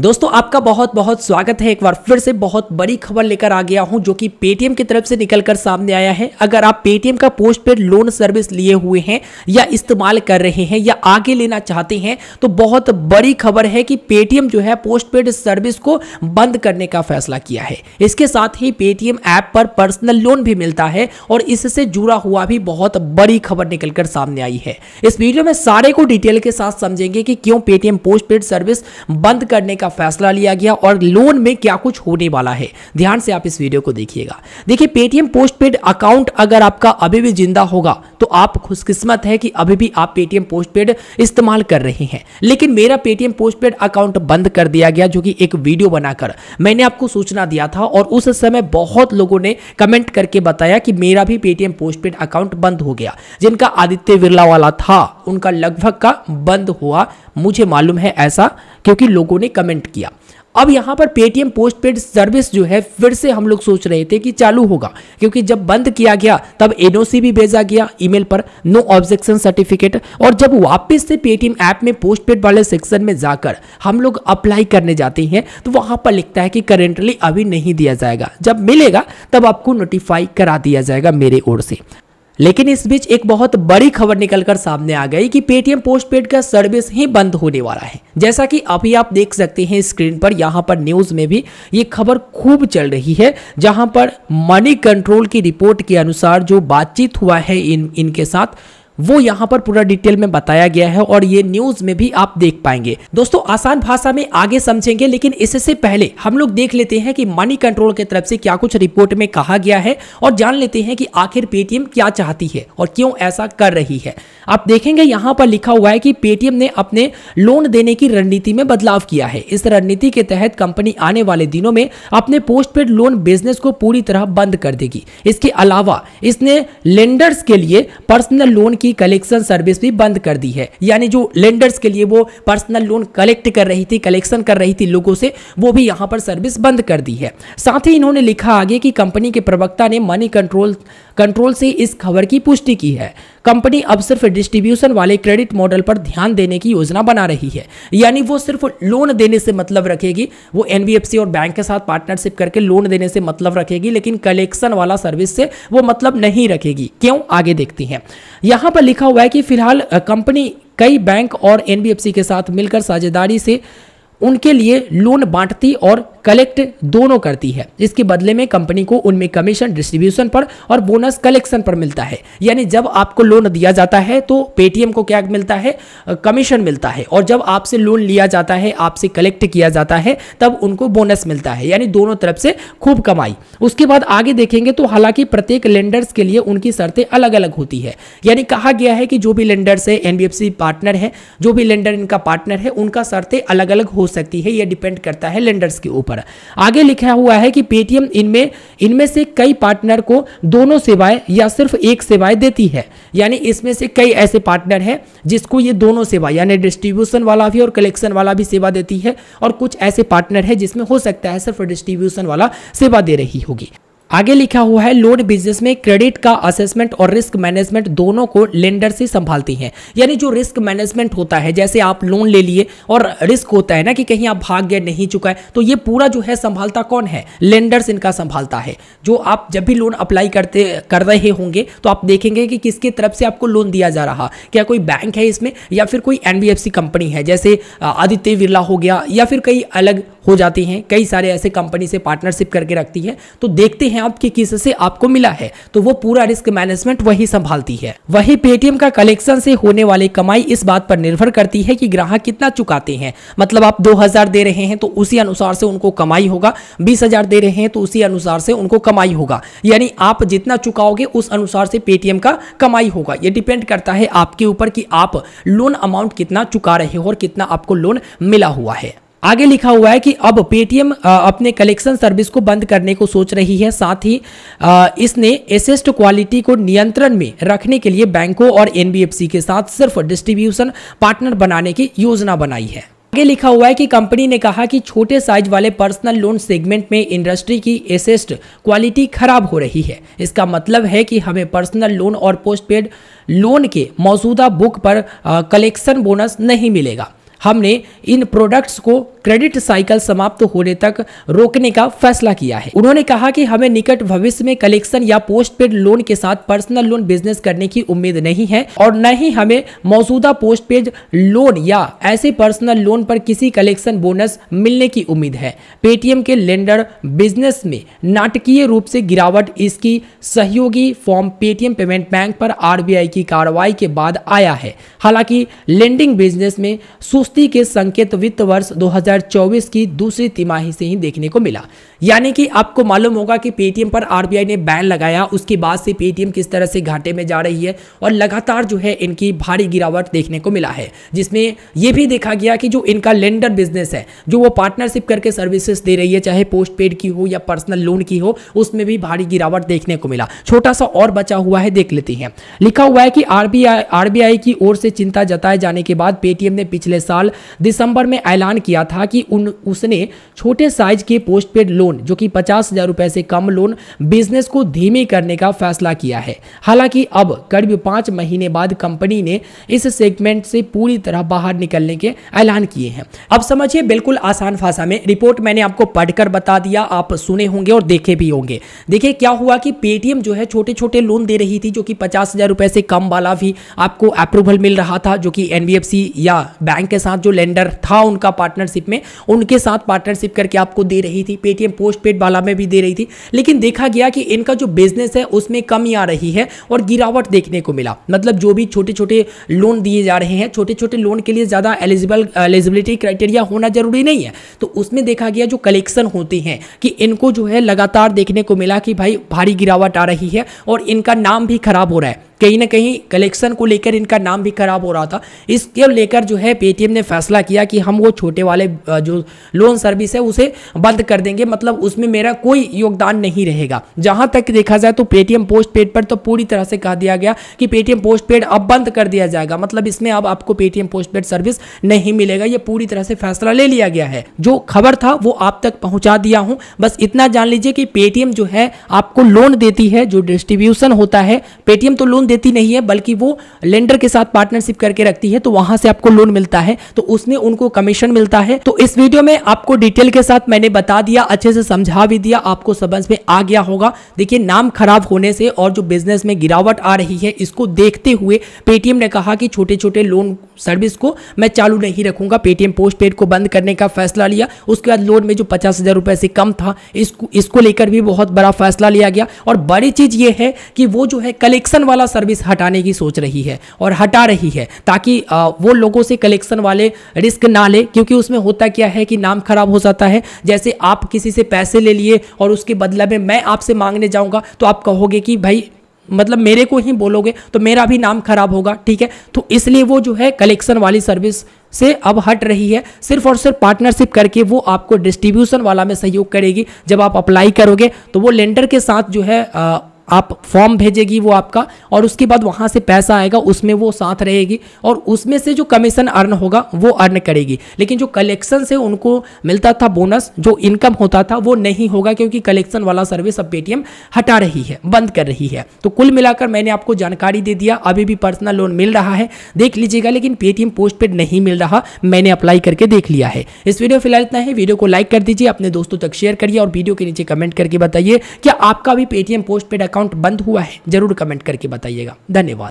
दोस्तों आपका बहुत बहुत स्वागत है एक बार फिर से बहुत बड़ी खबर लेकर आ गया हूं जो कि पेटीएम की तरफ से निकलकर सामने आया है अगर आप पेटीएम का पोस्ट पेड लोन सर्विस लिए हुए हैं या इस्तेमाल कर रहे हैं या आगे लेना चाहते हैं तो बहुत बड़ी खबर है कि पेटीएम जो है पोस्ट पेड सर्विस को बंद करने का फैसला किया है इसके साथ ही पेटीएम ऐप पर पर्सनल लोन भी मिलता है और इससे जुड़ा हुआ भी बहुत बड़ी खबर निकलकर सामने आई है इस वीडियो में सारे को डिटेल के साथ समझेंगे कि क्यों पेटीएम पोस्ट पेड सर्विस बंद करने का का फैसला लिया गया और लोन में क्या कुछ होने वाला है ध्यान से आप इस वीडियो को देखिएगा देखिए पेटीएम पोस्टपेड अकाउंट अगर आपका अभी भी जिंदा होगा तो आप खुशकिस्मत है कि अभी भी आप पेटीएम पोस्टपेड इस्तेमाल कर रहे हैं लेकिन मेरा पेटीएम पोस्टपेड अकाउंट बंद कर दिया गया जो कि एक वीडियो बनाकर मैंने आपको सूचना दिया था और उस समय बहुत लोगों ने कमेंट करके बताया कि मेरा भी पेटीएम पोस्टपेड अकाउंट बंद हो गया जिनका आदित्य बिरला वाला था उनका लगभग का बंद हुआ मुझे मालूम है ऐसा क्योंकि लोगों ने कमेंट किया अब यहाँ पर पेटीएम पोस्ट पेड सर्विस जो है फिर से हम लोग सोच रहे थे कि चालू होगा क्योंकि जब बंद किया गया तब एनओसी भी भेजा गया ईमेल पर नो ऑब्जेक्शन सर्टिफिकेट और जब वापस से पेटीएम ऐप में पोस्ट पेड वाले सेक्शन में जाकर हम लोग अप्लाई करने जाते हैं तो वहाँ पर लिखता है कि करेंटली अभी नहीं दिया जाएगा जब मिलेगा तब आपको नोटिफाई करा दिया जाएगा मेरे ओर से लेकिन इस बीच एक बहुत बड़ी खबर निकलकर सामने आ गई कि पेटीएम पोस्ट पेड का सर्विस ही बंद होने वाला है जैसा कि अभी आप देख सकते हैं स्क्रीन पर यहाँ पर न्यूज में भी ये खबर खूब चल रही है जहां पर मनी कंट्रोल की रिपोर्ट के अनुसार जो बातचीत हुआ है इन इनके साथ वो यहाँ पर पूरा डिटेल में बताया गया है और ये न्यूज में भी आप देख पाएंगे दोस्तों आसान भाषा में आगे समझेंगे लेकिन इससे पहले हम लोग देख लेते हैं कि मनी कंट्रोल के तरफ से क्या कुछ रिपोर्ट में कहा गया है और जान लेते हैं कि आखिर पेटीएम क्या चाहती है और क्यों ऐसा कर रही है आप देखेंगे यहाँ पर लिखा हुआ है कि पेटीएम ने अपने लोन देने की रणनीति में बदलाव किया है इस रणनीति के तहत कंपनी आने वाले दिनों में अपने पोस्ट लोन बिजनेस को पूरी तरह बंद कर देगी इसके अलावा इसने लेंडर्स के लिए पर्सनल लोन की कलेक्शन सर्विस भी बंद कर दी है यानी जो लेंडर्स के लिए वो पर्सनल लोन कलेक्ट कर रही थी कलेक्शन कर रही थी लोगों से वो भी यहाँ पर सर्विस बंद कर दी है साथ ही इन्होंने लिखा आगे कि कंपनी के प्रवक्ता ने मनी कंट्रोल कंट्रोल से इस खबर की पुष्टि की है कंपनी अब सिर्फ डिस्ट्रीब्यूशन वाले क्रेडिट मॉडल पर ध्यान देने की योजना बना रही है यानी वो सिर्फ लोन देने से मतलब रखेगी वो एनबीएफसी और बैंक के साथ पार्टनरशिप करके लोन देने से मतलब रखेगी लेकिन कलेक्शन वाला सर्विस से वो मतलब नहीं रखेगी क्यों आगे देखती हैं यहां पर लिखा हुआ है कि फिलहाल कंपनी कई बैंक और एनबीएफसी के साथ मिलकर साझेदारी से उनके लिए लोन बांटती और कलेक्ट दोनों करती है इसके बदले में कंपनी को उनमें कमीशन डिस्ट्रीब्यूशन पर और बोनस कलेक्शन पर मिलता है यानी जब आपको लोन दिया जाता है तो पेटीएम को क्या मिलता है कमीशन मिलता है और जब आपसे लोन लिया जाता है आपसे कलेक्ट किया जाता है तब उनको बोनस मिलता है यानी दोनों तरफ से खूब कमाई उसके बाद आगे देखेंगे तो हालांकि प्रत्येक लेंडर्स के लिए उनकी शर्तें अलग अलग होती है यानी कहा गया है कि जो भी लेंडर्स है एनबीएफसी पार्टनर है जो भी लेंडर इनका पार्टनर है उनका शर्तें अलग अलग हो सकती है यह डिपेंड करता है लेंडर्स के ऊपर आगे लिखा हुआ है कि पेटीएम इनमें इनमें से कई पार्टनर को दोनों सेवाएं या सिर्फ एक सेवाएं देती है यानी इसमें से कई ऐसे पार्टनर हैं जिसको ये दोनों सेवा यानी डिस्ट्रीब्यूशन वाला भी और कलेक्शन वाला भी सेवा देती है और कुछ ऐसे पार्टनर है जिसमें हो सकता है सिर्फ डिस्ट्रीब्यूशन वाला सेवा दे रही होगी आगे लिखा हुआ है लोन बिजनेस में क्रेडिट का असेसमेंट और रिस्क मैनेजमेंट दोनों को लेंडर से संभालती हैं यानी जो रिस्क मैनेजमेंट होता है जैसे आप लोन ले लिए और रिस्क होता है ना कि कहीं आप भाग गए नहीं चुका है तो ये पूरा जो है संभालता कौन है लेंडर्स इनका संभालता है जो आप जब भी लोन अप्लाई करते कर रहे होंगे तो आप देखेंगे कि किसके तरफ से आपको लोन दिया जा रहा क्या कोई बैंक है इसमें या फिर कोई एनबीएफसी कंपनी है जैसे आदित्य बिरला हो गया या फिर कई अलग हो जाते हैं कई सारे ऐसे कंपनी से पार्टनरशिप करके रखती है तो देखते हैं आप कि किस से आपको मिला है तो वो पूरा रिस्क मैनेजमेंट वही संभालती है वही पेटीएम का कलेक्शन से होने वाली कमाई इस बात पर निर्भर करती है कि ग्राहक कितना चुकाते हैं मतलब आप दो दे रहे हैं तो उसी अनुसार से उनको कमाई होगा बीस दे रहे हैं तो उसी अनुसार से उनको कमाई होगा यानी आप जितना चुकाओगे उस अनुसार से पेटीएम का कमाई होगा ये डिपेंड करता है आपके ऊपर कि आप लोन अमाउंट कितना चुका रहे हो और कितना आपको लोन मिला हुआ है आगे लिखा हुआ है कि अब पेटीएम अपने कलेक्शन सर्विस को बंद करने को सोच रही है साथ ही इसने एसेस्ट क्वालिटी को नियंत्रण में रखने के लिए बैंकों और एनबीएफसी के साथ सिर्फ डिस्ट्रीब्यूशन पार्टनर बनाने की योजना बनाई है आगे लिखा हुआ है कि कंपनी ने कहा कि छोटे साइज वाले पर्सनल लोन सेगमेंट में इंडस्ट्री की एसेस्ट क्वालिटी खराब हो रही है इसका मतलब है कि हमें पर्सनल लोन और पोस्टपेड लोन के मौजूदा बुक पर कलेक्शन बोनस नहीं मिलेगा हमने इन प्रोडक्ट्स को क्रेडिट साइकिल समाप्त होने तक रोकने का फैसला किया है उन्होंने कहा कि हमें निकट भविष्य में कलेक्शन या पोस्ट पेड लोन के साथ पर्सनल लोन बिजनेस करने की उम्मीद नहीं है और न ही हमें मौजूदा पोस्ट पेड लोन या ऐसे पर्सनल लोन पर किसी कलेक्शन बोनस मिलने की उम्मीद है पेटीएम के लेंडर बिजनेस में नाटकीय रूप से गिरावट इसकी सहयोगी फॉर्म पेटीएम पेमेंट बैंक पर आर की कार्रवाई के बाद आया है हालांकि लेंडिंग बिजनेस में सुस्त सुस्ती के संकेत वित्त वर्ष 2024 की दूसरी तिमाही से ही देखने को मिला यानी कि आपको मालूम होगा कि पेटीएम पर आरबीआई ने बैन लगाया उसके बाद से पेटीएम किस तरह से घाटे में जा रही है और लगातार जो है इनकी भारी गिरावट देखने को मिला है जिसमें यह भी देखा गया कि जो इनका लेंडर बिजनेस है जो वो पार्टनरशिप करके सर्विसेस दे रही है चाहे पोस्ट पेड की हो या पर्सनल लोन की हो उसमें भी भारी गिरावट देखने को मिला छोटा सा और बचा हुआ है देख लेते हैं लिखा हुआ है कि आरबीआई आरबीआई की ओर से चिंता जताए जाने के बाद पेटीएम ने पिछले साल साल दिसंबर में ऐलान किया था कि उन उसने छोटे साइज के पोस्टपेड लोन जो कि पचास हजार रुपए से कम लोन बिजनेस को धीमे करने का फैसला किया है हालांकि अब करीब पांच महीने बाद कंपनी ने इस सेगमेंट से पूरी तरह बाहर निकलने के ऐलान किए हैं अब समझिए बिल्कुल आसान भाषा में रिपोर्ट मैंने आपको पढ़कर बता दिया आप सुने होंगे और देखे भी होंगे देखिए क्या हुआ कि पेटीएम जो है छोटे छोटे लोन दे रही थी जो कि पचास हजार रुपए से कम वाला भी आपको अप्रूवल मिल रहा था जो कि एनबीएफसी या बैंक के साथ जो लेंडर था उनका पार्टनरशिप में उनके साथ पार्टनरशिप करके आपको दे रही थी पेटीएम पोस्ट पेड वाला में भी दे रही थी लेकिन देखा गया कि इनका जो बिजनेस है उसमें कमी आ रही है और गिरावट देखने को मिला मतलब जो भी छोटे छोटे लोन दिए जा रहे हैं छोटे छोटे लोन के लिए ज़्यादा एलिजिबल एलिजिबिलिटी क्राइटेरिया होना जरूरी नहीं है तो उसमें देखा गया जो कलेक्शन होती हैं कि इनको जो है लगातार देखने को मिला कि भाई भारी गिरावट आ रही है और इनका नाम भी खराब हो रहा है कहीं ना कहीं कलेक्शन को लेकर इनका नाम भी खराब हो रहा था इसके लेकर जो है पेटीएम ने फैसला किया कि हम वो छोटे वाले जो लोन सर्विस है उसे बंद कर देंगे मतलब उसमें मेरा कोई योगदान नहीं रहेगा जहां तक देखा जाए तो पेटीएम पोस्ट पेड पर तो पूरी तरह से कहा दिया गया कि पेटीएम पोस्ट पेड अब बंद कर दिया जाएगा मतलब इसमें अब आपको पेटीएम पोस्ट पेड सर्विस नहीं मिलेगा ये पूरी तरह से फैसला ले लिया गया है जो खबर था वो आप तक पहुंचा दिया हूं बस इतना जान लीजिए कि पेटीएम जो है आपको लोन देती है जो डिस्ट्रीब्यूशन होता है पेटीएम तो लोन लोन देती नहीं है बल्कि वो लेंडर के साथ पार्टनरशिप करके रखती है तो वहां से आपको लोन मिलता है तो उसने उनको कमीशन मिलता है तो इस वीडियो में आपको डिटेल के साथ मैंने बता दिया अच्छे से समझा भी दिया आपको समझ में आ गया होगा देखिए नाम खराब होने से और जो बिजनेस में गिरावट आ रही है इसको देखते हुए पेटीएम ने कहा कि छोटे छोटे लोन सर्विस को मैं चालू नहीं रखूंगा पेटीएम पोस्ट पेड को बंद करने का फैसला लिया उसके बाद लोन में जो पचास हज़ार रुपये से कम था इसको इसको लेकर भी बहुत बड़ा फैसला लिया गया और बड़ी चीज़ ये है कि वो जो है कलेक्शन वाला सर्विस हटाने की सोच रही है और हटा रही है ताकि वो लोगों से कलेक्शन वाले रिस्क ना ले क्योंकि उसमें होता क्या है कि नाम खराब हो जाता है जैसे आप किसी से पैसे ले लिए और उसके बदला में मैं आपसे मांगने जाऊँगा तो आप कहोगे कि भाई मतलब मेरे को ही बोलोगे तो मेरा भी नाम खराब होगा ठीक है तो इसलिए वो जो है कलेक्शन वाली सर्विस से अब हट रही है सिर्फ और सिर्फ पार्टनरशिप करके वो आपको डिस्ट्रीब्यूशन वाला में सहयोग करेगी जब आप अप्लाई करोगे तो वो लेंडर के साथ जो है आ, आप फॉर्म भेजेगी वो आपका और उसके बाद वहाँ से पैसा आएगा उसमें वो साथ रहेगी और उसमें से जो कमीशन अर्न होगा वो अर्न करेगी लेकिन जो कलेक्शन से उनको मिलता था बोनस जो इनकम होता था वो नहीं होगा क्योंकि कलेक्शन वाला सर्विस अब पेटीएम हटा रही है बंद कर रही है तो कुल मिलाकर मैंने आपको जानकारी दे दिया अभी भी पर्सनल लोन मिल रहा है देख लीजिएगा लेकिन पेटीएम पोस्ट पेड नहीं मिल रहा मैंने अप्लाई करके देख लिया है इस वीडियो फिलहाल इतना है वीडियो को लाइक कर दीजिए अपने दोस्तों तक शेयर करिए और वीडियो के नीचे कमेंट करके बताइए कि आपका भी पेटीएम पोस्ट पेड अकाउंट बंद हुआ है जरूर कमेंट करके बताइएगा धन्यवाद